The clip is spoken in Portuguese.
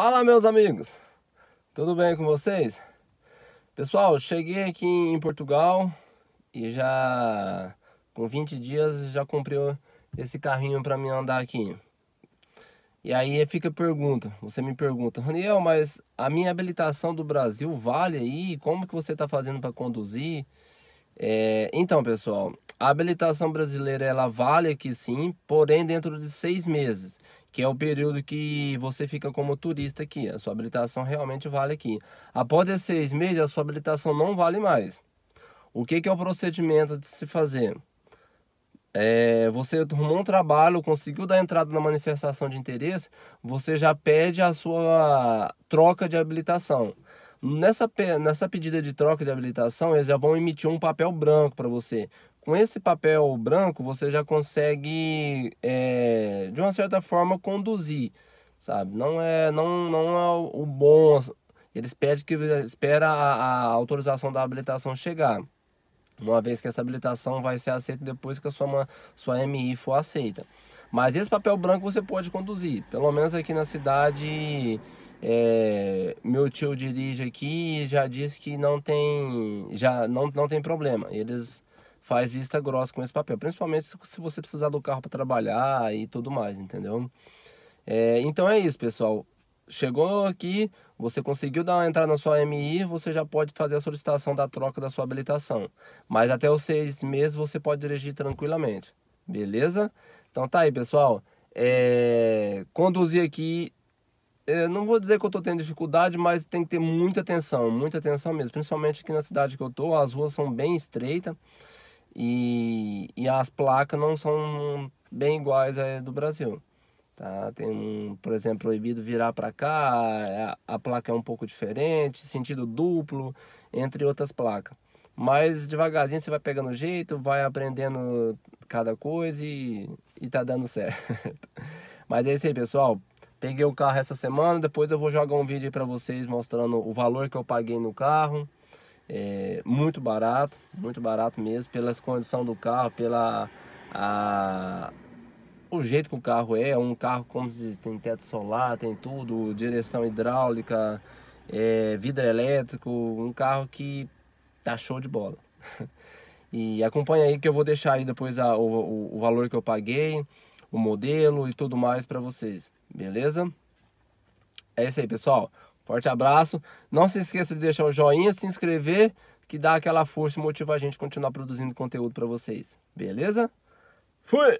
Fala meus amigos, tudo bem com vocês? Pessoal, cheguei aqui em Portugal e já com 20 dias já comprei esse carrinho para mim andar aqui. E aí fica a pergunta, você me pergunta, Raniel, mas a minha habilitação do Brasil vale aí? Como que você está fazendo para conduzir? É, então, pessoal, a habilitação brasileira ela vale aqui sim, porém dentro de seis meses que é o período que você fica como turista aqui. A sua habilitação realmente vale aqui. Após esses seis meses, a sua habilitação não vale mais. O que, que é o procedimento de se fazer? É, você arrumou um trabalho, conseguiu dar entrada na manifestação de interesse, você já pede a sua troca de habilitação. Nessa, nessa pedida de troca de habilitação, eles já vão emitir um papel branco para você. Com esse papel branco, você já consegue, é, de uma certa forma, conduzir, sabe? Não é, não, não é o bom. Eles pedem que espera a, a autorização da habilitação chegar. Uma vez que essa habilitação vai ser aceita depois que a sua, sua MI for aceita. Mas esse papel branco você pode conduzir. Pelo menos aqui na cidade é, meu tio dirige aqui e já disse que não tem, já não, não tem problema. Eles faz vista grossa com esse papel, principalmente se você precisar do carro para trabalhar e tudo mais, entendeu? É, então é isso, pessoal. Chegou aqui, você conseguiu dar uma entrada na sua MI, você já pode fazer a solicitação da troca da sua habilitação. Mas até os seis meses você pode dirigir tranquilamente, beleza? Então tá aí, pessoal. É, conduzir aqui eu é, não vou dizer que eu estou tendo dificuldade, mas tem que ter muita atenção, muita atenção mesmo. Principalmente aqui na cidade que eu estou, as ruas são bem estreitas e, e as placas não são bem iguais a do Brasil. Tá? Tem um, por exemplo, proibido virar para cá, a, a placa é um pouco diferente, sentido duplo, entre outras placas. Mas devagarzinho você vai pegando jeito, vai aprendendo cada coisa e, e tá dando certo. Mas é isso aí, pessoal. Peguei o carro essa semana, depois eu vou jogar um vídeo para vocês mostrando o valor que eu paguei no carro. É, muito barato, muito barato mesmo, pelas condições do carro, pela a, o jeito que o carro é, um carro como se diz, tem teto solar, tem tudo, direção hidráulica, é, vidro elétrico, um carro que tá show de bola. e acompanha aí que eu vou deixar aí depois a, o, o, o valor que eu paguei, o modelo e tudo mais para vocês. Beleza? É isso aí, pessoal. Forte abraço. Não se esqueça de deixar o joinha, se inscrever, que dá aquela força e motiva a gente a continuar produzindo conteúdo para vocês. Beleza? Fui!